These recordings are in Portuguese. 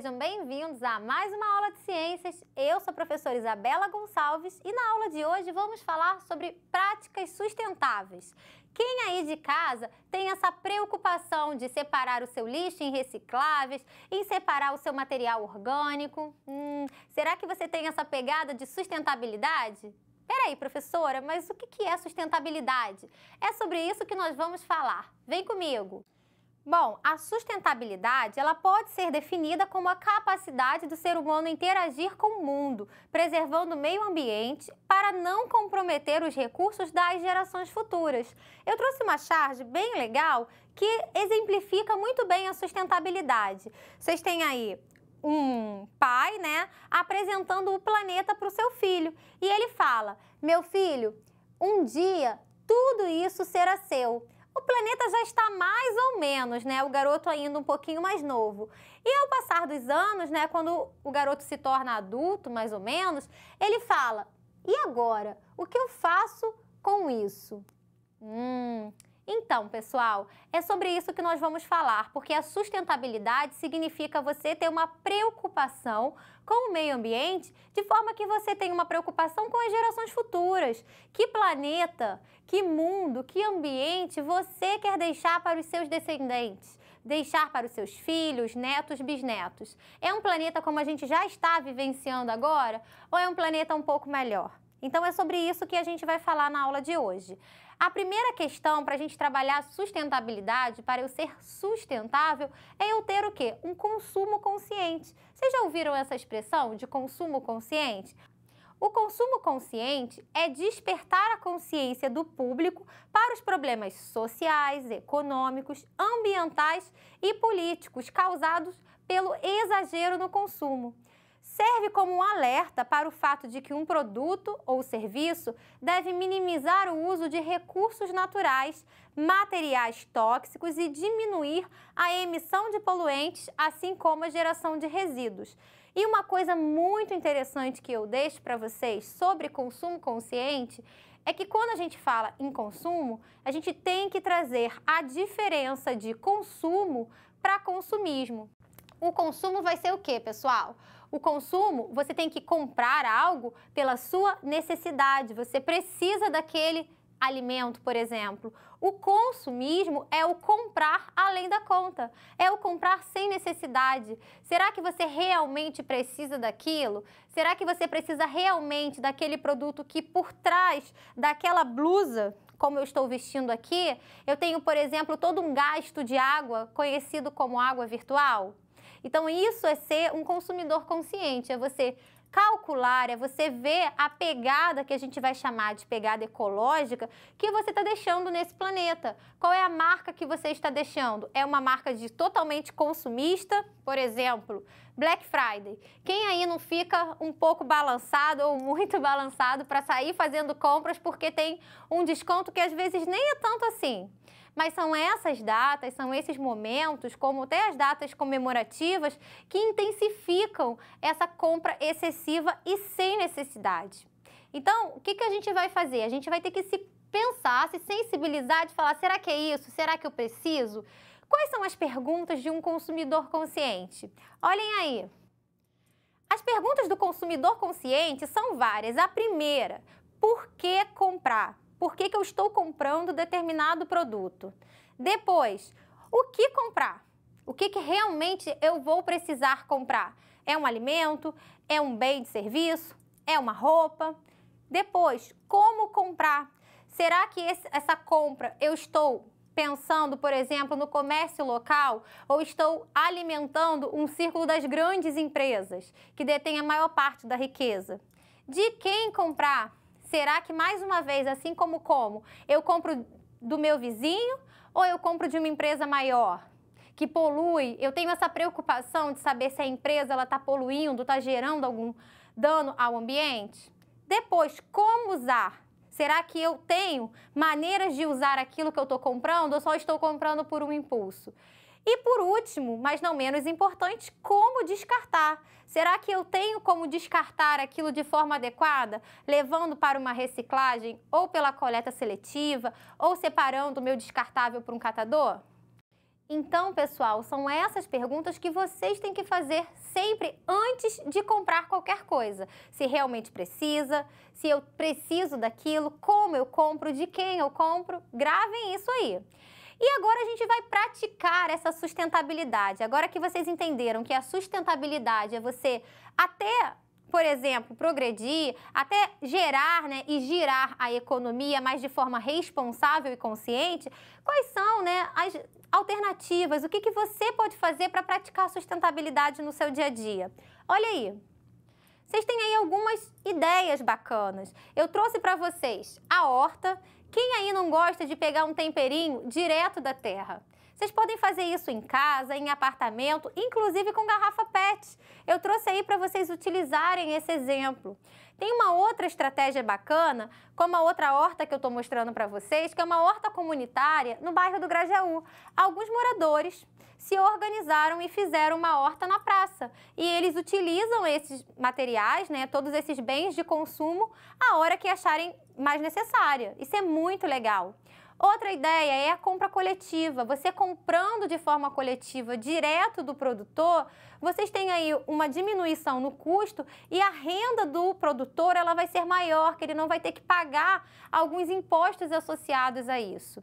sejam bem-vindos a mais uma aula de ciências. Eu sou a professora Isabela Gonçalves e na aula de hoje vamos falar sobre práticas sustentáveis. Quem aí de casa tem essa preocupação de separar o seu lixo em recicláveis, em separar o seu material orgânico? Hum, será que você tem essa pegada de sustentabilidade? Peraí, professora, mas o que é sustentabilidade? É sobre isso que nós vamos falar. Vem comigo! Bom, a sustentabilidade ela pode ser definida como a capacidade do ser humano interagir com o mundo, preservando o meio ambiente para não comprometer os recursos das gerações futuras. Eu trouxe uma charge bem legal que exemplifica muito bem a sustentabilidade. Vocês têm aí um pai, né, apresentando o planeta para o seu filho e ele fala: "Meu filho, um dia tudo isso será seu." o planeta já está mais ou menos, né? O garoto ainda um pouquinho mais novo. E ao passar dos anos, né, quando o garoto se torna adulto, mais ou menos, ele fala: "E agora? O que eu faço com isso?" Hum, então, pessoal, é sobre isso que nós vamos falar, porque a sustentabilidade significa você ter uma preocupação com o meio ambiente, de forma que você tenha uma preocupação com as gerações futuras. Que planeta, que mundo, que ambiente você quer deixar para os seus descendentes? Deixar para os seus filhos, netos, bisnetos? É um planeta como a gente já está vivenciando agora ou é um planeta um pouco melhor? Então é sobre isso que a gente vai falar na aula de hoje. A primeira questão para a gente trabalhar sustentabilidade, para eu ser sustentável, é eu ter o quê? Um consumo consciente. Vocês já ouviram essa expressão de consumo consciente? O consumo consciente é despertar a consciência do público para os problemas sociais, econômicos, ambientais e políticos causados pelo exagero no consumo serve como um alerta para o fato de que um produto ou serviço deve minimizar o uso de recursos naturais, materiais tóxicos e diminuir a emissão de poluentes, assim como a geração de resíduos. E uma coisa muito interessante que eu deixo para vocês sobre consumo consciente é que quando a gente fala em consumo, a gente tem que trazer a diferença de consumo para consumismo. O consumo vai ser o que, pessoal? O consumo, você tem que comprar algo pela sua necessidade, você precisa daquele alimento, por exemplo. O consumismo é o comprar além da conta, é o comprar sem necessidade. Será que você realmente precisa daquilo? Será que você precisa realmente daquele produto que por trás daquela blusa como eu estou vestindo aqui, eu tenho, por exemplo, todo um gasto de água conhecido como água virtual? Então, isso é ser um consumidor consciente, é você calcular, é você ver a pegada que a gente vai chamar de pegada ecológica que você está deixando nesse planeta. Qual é a marca que você está deixando? É uma marca de totalmente consumista, por exemplo, Black Friday. Quem aí não fica um pouco balançado ou muito balançado para sair fazendo compras porque tem um desconto que às vezes nem é tanto assim? mas são essas datas, são esses momentos, como até as datas comemorativas, que intensificam essa compra excessiva e sem necessidade. Então, o que, que a gente vai fazer? A gente vai ter que se pensar, se sensibilizar de falar: será que é isso? Será que eu preciso? Quais são as perguntas de um consumidor consciente? Olhem aí. As perguntas do consumidor consciente são várias. A primeira, por que comprar? Por que, que eu estou comprando determinado produto? Depois, o que comprar? O que, que realmente eu vou precisar comprar? É um alimento? É um bem de serviço? É uma roupa? Depois, como comprar? Será que esse, essa compra eu estou pensando, por exemplo, no comércio local ou estou alimentando um círculo das grandes empresas que detêm a maior parte da riqueza? De quem comprar? Será que mais uma vez, assim como como, eu compro do meu vizinho ou eu compro de uma empresa maior? que polui, eu tenho essa preocupação de saber se a empresa ela está poluindo, está gerando algum dano ao ambiente. Depois, como usar? Será que eu tenho maneiras de usar aquilo que eu estou comprando ou só estou comprando por um impulso? E por último, mas não menos importante, como descartar. Será que eu tenho como descartar aquilo de forma adequada, levando para uma reciclagem ou pela coleta seletiva ou separando o meu descartável para um catador? Então, pessoal, são essas perguntas que vocês têm que fazer sempre antes de comprar qualquer coisa. Se realmente precisa, se eu preciso daquilo, como eu compro, de quem eu compro, gravem isso aí. E agora a gente vai praticar essa sustentabilidade. Agora que vocês entenderam que a sustentabilidade é você até por exemplo, progredir, até gerar né, e girar a economia, mas de forma responsável e consciente, quais são né, as alternativas? O que, que você pode fazer para praticar sustentabilidade no seu dia a dia? Olha aí, vocês têm aí algumas ideias bacanas. Eu trouxe para vocês a horta, quem aí não gosta de pegar um temperinho direto da terra? Vocês podem fazer isso em casa, em apartamento, inclusive com garrafa PET. Eu trouxe aí para vocês utilizarem esse exemplo. Tem uma outra estratégia bacana, como a outra horta que eu estou mostrando para vocês, que é uma horta comunitária no bairro do Grajaú. Alguns moradores se organizaram e fizeram uma horta na praça. E eles utilizam esses materiais, né, todos esses bens de consumo, a hora que acharem mais necessária. Isso é muito legal. Outra ideia é a compra coletiva. Você comprando de forma coletiva direto do produtor, vocês têm aí uma diminuição no custo e a renda do produtor ela vai ser maior, que ele não vai ter que pagar alguns impostos associados a isso.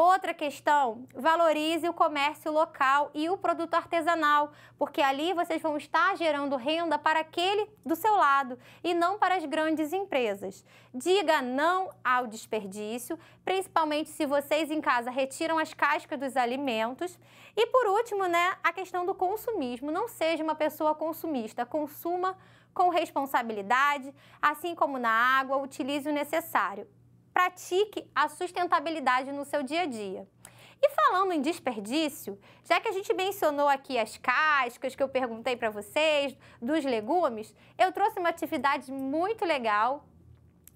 Outra questão, valorize o comércio local e o produto artesanal, porque ali vocês vão estar gerando renda para aquele do seu lado e não para as grandes empresas. Diga não ao desperdício, principalmente se vocês em casa retiram as cascas dos alimentos. E por último, né, a questão do consumismo. Não seja uma pessoa consumista, consuma com responsabilidade, assim como na água, utilize o necessário pratique a sustentabilidade no seu dia a dia. E falando em desperdício, já que a gente mencionou aqui as cascas que eu perguntei para vocês, dos legumes, eu trouxe uma atividade muito legal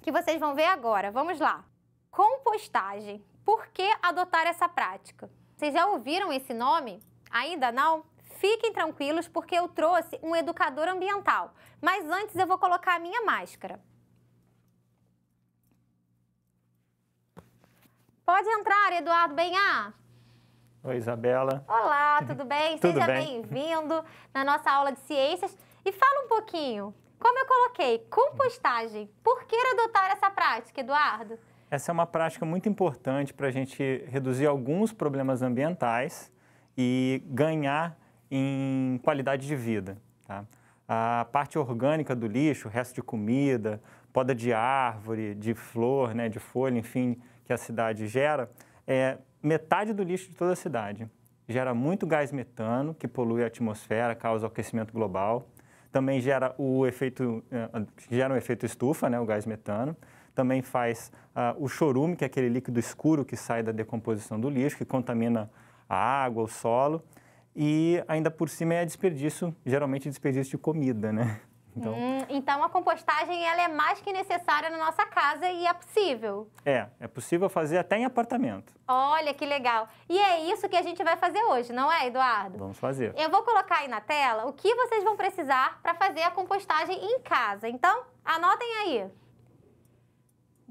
que vocês vão ver agora. Vamos lá. Compostagem. Por que adotar essa prática? Vocês já ouviram esse nome? Ainda não? Fiquem tranquilos porque eu trouxe um educador ambiental. Mas antes eu vou colocar a minha máscara. Pode entrar, Eduardo Benhar. Oi, Isabela. Olá, tudo bem? tudo Seja bem-vindo na nossa aula de ciências. E fala um pouquinho, como eu coloquei, compostagem. Por que adotar essa prática, Eduardo? Essa é uma prática muito importante para a gente reduzir alguns problemas ambientais e ganhar em qualidade de vida. Tá? A parte orgânica do lixo, resto de comida, poda de árvore, de flor, né, de folha, enfim, que a cidade gera, é metade do lixo de toda a cidade. Gera muito gás metano, que polui a atmosfera, causa aquecimento global. Também gera o efeito, eh, gera um efeito estufa, né, o gás metano. Também faz uh, o chorume, que é aquele líquido escuro que sai da decomposição do lixo, que contamina a água, o solo. E ainda por cima é desperdício, geralmente desperdício de comida, né? Então, hum, então a compostagem ela é mais que necessária na nossa casa e é possível. É, é possível fazer até em apartamento. Olha que legal. E é isso que a gente vai fazer hoje, não é, Eduardo? Vamos fazer. Eu vou colocar aí na tela o que vocês vão precisar para fazer a compostagem em casa. Então, anotem aí.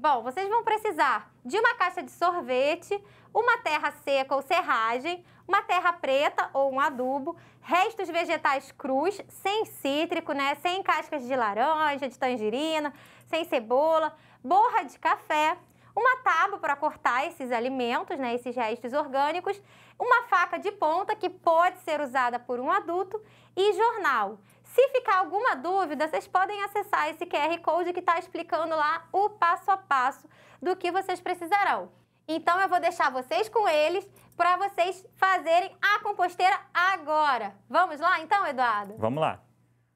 Bom, vocês vão precisar de uma caixa de sorvete, uma terra seca ou serragem, uma terra preta ou um adubo, restos vegetais crus, sem cítrico, né? Sem cascas de laranja, de tangerina, sem cebola, borra de café, uma tábua para cortar esses alimentos, né, esses restos orgânicos, uma faca de ponta que pode ser usada por um adulto e jornal. Se ficar alguma dúvida, vocês podem acessar esse QR Code que está explicando lá o passo a passo do que vocês precisarão. Então eu vou deixar vocês com eles para vocês fazerem a composteira agora. Vamos lá então, Eduardo? Vamos lá.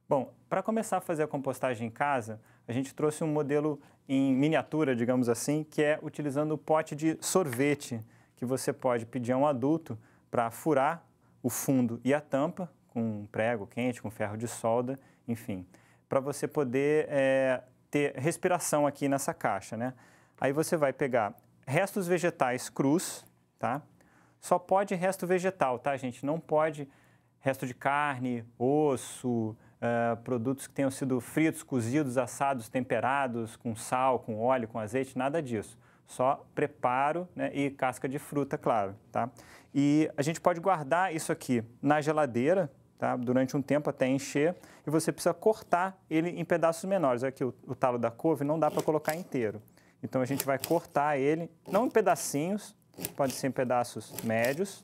Bom, para começar a fazer a compostagem em casa, a gente trouxe um modelo em miniatura, digamos assim, que é utilizando o pote de sorvete, que você pode pedir a um adulto para furar o fundo e a tampa, com prego quente, com ferro de solda, enfim, para você poder é, ter respiração aqui nessa caixa, né? Aí você vai pegar restos vegetais crus, tá? Só pode resto vegetal, tá, gente? Não pode resto de carne, osso, uh, produtos que tenham sido fritos, cozidos, assados, temperados, com sal, com óleo, com azeite, nada disso. Só preparo né, e casca de fruta, claro, tá? E a gente pode guardar isso aqui na geladeira, Tá? durante um tempo até encher, e você precisa cortar ele em pedaços menores. Aqui o, o talo da couve não dá para colocar inteiro. Então a gente vai cortar ele, não em pedacinhos, pode ser em pedaços médios.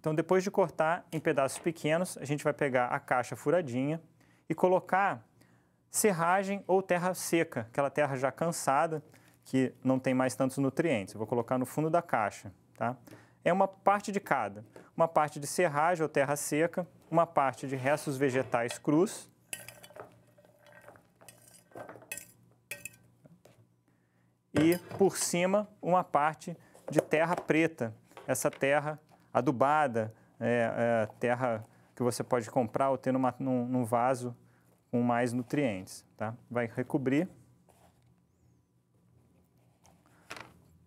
Então, depois de cortar em pedaços pequenos, a gente vai pegar a caixa furadinha e colocar serragem ou terra seca, aquela terra já cansada, que não tem mais tantos nutrientes. Eu vou colocar no fundo da caixa, tá? É uma parte de cada, uma parte de serragem ou terra seca, uma parte de restos vegetais crus e por cima uma parte de terra preta, essa terra adubada, é, é, terra que você pode comprar ou ter numa, num, num vaso com mais nutrientes, tá? Vai recobrir.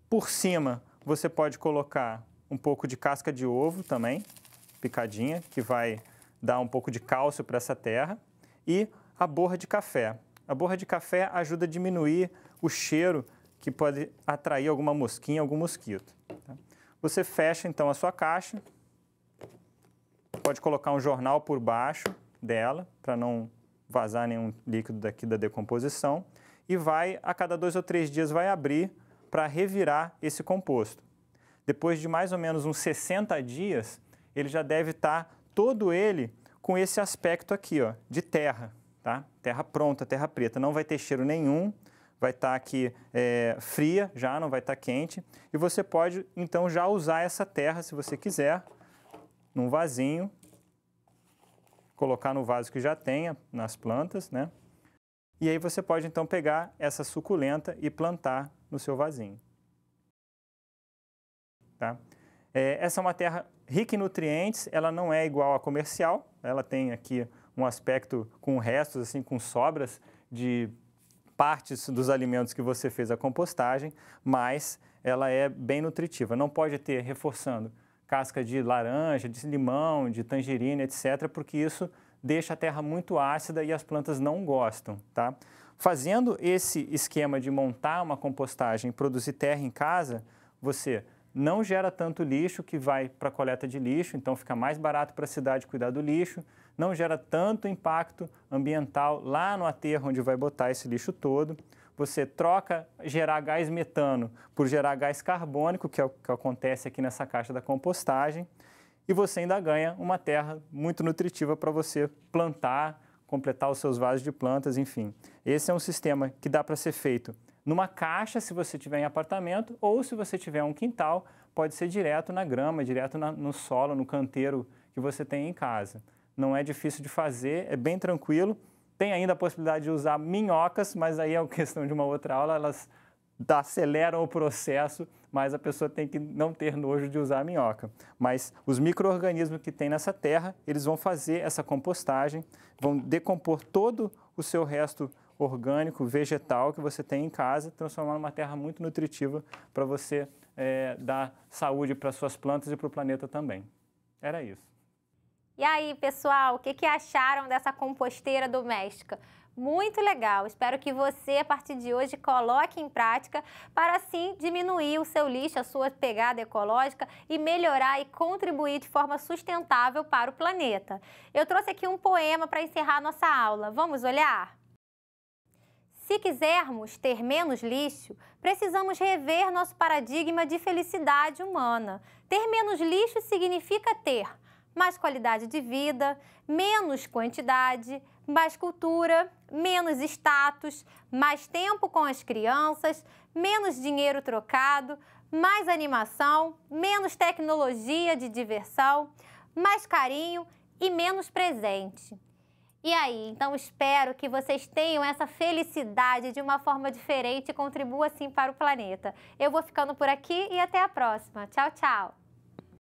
Por cima, você pode colocar um pouco de casca de ovo também, picadinha, que vai dar um pouco de cálcio para essa terra. E a borra de café. A borra de café ajuda a diminuir o cheiro que pode atrair alguma mosquinha, algum mosquito. Tá? Você fecha então a sua caixa, pode colocar um jornal por baixo dela para não vazar nenhum líquido daqui da decomposição e vai, a cada dois ou três dias, vai abrir para revirar esse composto. Depois de mais ou menos uns 60 dias, ele já deve estar tá todo ele com esse aspecto aqui, ó, de terra, tá? Terra pronta, terra preta, não vai ter cheiro nenhum, vai estar tá aqui é, fria já, não vai estar tá quente, e você pode então já usar essa terra, se você quiser, num vasinho, colocar no vaso que já tenha nas plantas, né? E aí você pode então pegar essa suculenta e plantar no seu vasinho. Tá? É, essa é uma terra rica em nutrientes, ela não é igual à comercial, ela tem aqui um aspecto com restos, assim, com sobras de partes dos alimentos que você fez a compostagem, mas ela é bem nutritiva. Não pode ter, reforçando, casca de laranja, de limão, de tangerina, etc., porque isso deixa a terra muito ácida e as plantas não gostam, tá? Fazendo esse esquema de montar uma compostagem, produzir terra em casa, você não gera tanto lixo que vai para coleta de lixo, então fica mais barato para a cidade cuidar do lixo, não gera tanto impacto ambiental lá no aterro onde vai botar esse lixo todo você troca gerar gás metano por gerar gás carbônico, que é o que acontece aqui nessa caixa da compostagem, e você ainda ganha uma terra muito nutritiva para você plantar, completar os seus vasos de plantas, enfim. Esse é um sistema que dá para ser feito numa caixa se você tiver em apartamento ou se você tiver um quintal, pode ser direto na grama, direto na, no solo, no canteiro que você tem em casa. Não é difícil de fazer, é bem tranquilo tem ainda a possibilidade de usar minhocas, mas aí é uma questão de uma outra aula, elas aceleram o processo, mas a pessoa tem que não ter nojo de usar a minhoca. Mas os micro-organismos que tem nessa terra, eles vão fazer essa compostagem, vão decompor todo o seu resto orgânico, vegetal que você tem em casa, transformar numa terra muito nutritiva para você é, dar saúde para suas plantas e para o planeta também. Era isso. E aí, pessoal, o que, que acharam dessa composteira doméstica? muito legal. Espero que você, a partir de hoje, coloque em prática para assim diminuir o seu lixo, a sua pegada ecológica e melhorar e contribuir de forma sustentável para o planeta. Eu trouxe aqui um poema para encerrar nossa aula. Vamos olhar? Se quisermos ter menos lixo, precisamos rever nosso paradigma de felicidade humana. Ter menos lixo significa ter mais qualidade de vida, menos quantidade, mais cultura, menos status, mais tempo com as crianças, menos dinheiro trocado, mais animação, menos tecnologia de diversão, mais carinho e menos presente. E aí, então espero que vocês tenham essa felicidade de uma forma diferente e contribua assim para o planeta. Eu vou ficando por aqui e até a próxima. Tchau, tchau!